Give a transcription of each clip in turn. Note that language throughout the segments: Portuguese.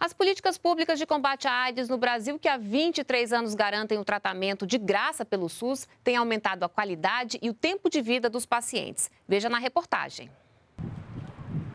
As políticas públicas de combate à AIDS no Brasil, que há 23 anos garantem o tratamento de graça pelo SUS, têm aumentado a qualidade e o tempo de vida dos pacientes. Veja na reportagem.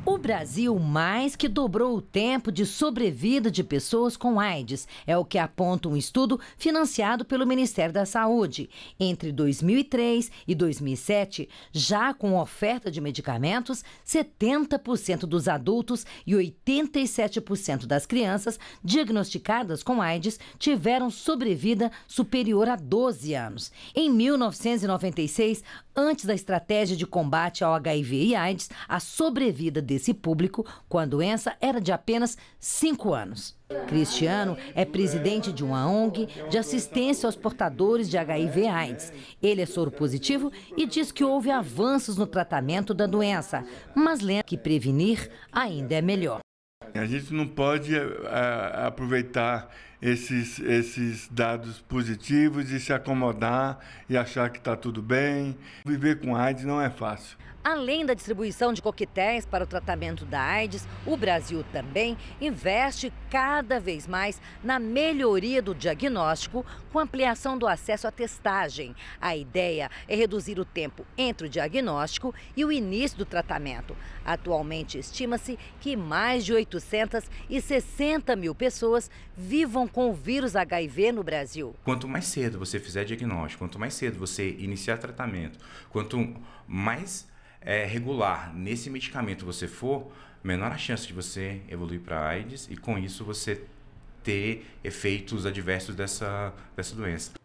O Brasil mais que dobrou o tempo de sobrevida de pessoas com AIDS, é o que aponta um estudo financiado pelo Ministério da Saúde. Entre 2003 e 2007, já com oferta de medicamentos, 70% dos adultos e 87% das crianças diagnosticadas com AIDS tiveram sobrevida superior a 12 anos. Em 1996, antes da estratégia de combate ao HIV e AIDS, a sobrevida de desse público quando doença era de apenas 5 anos. Cristiano é presidente de uma ONG de assistência aos portadores de HIV/AIDS. Ele é soro positivo e diz que houve avanços no tratamento da doença, mas lembra que prevenir ainda é melhor. A gente não pode a, eh, eh, aproveitar esses, esses dados positivos e se acomodar e achar que está tudo bem. Viver com AIDS não é fácil. Além da distribuição de coquetéis para o tratamento da AIDS, o Brasil também investe cada vez mais na melhoria do diagnóstico com ampliação do acesso à testagem. A ideia é reduzir o tempo entre o diagnóstico e o início do tratamento. Atualmente, estima-se que mais de 860 mil pessoas vivam com o vírus HIV no Brasil? Quanto mais cedo você fizer diagnóstico, quanto mais cedo você iniciar tratamento, quanto mais é, regular nesse medicamento você for, menor a chance de você evoluir para AIDS e com isso você ter efeitos adversos dessa, dessa doença.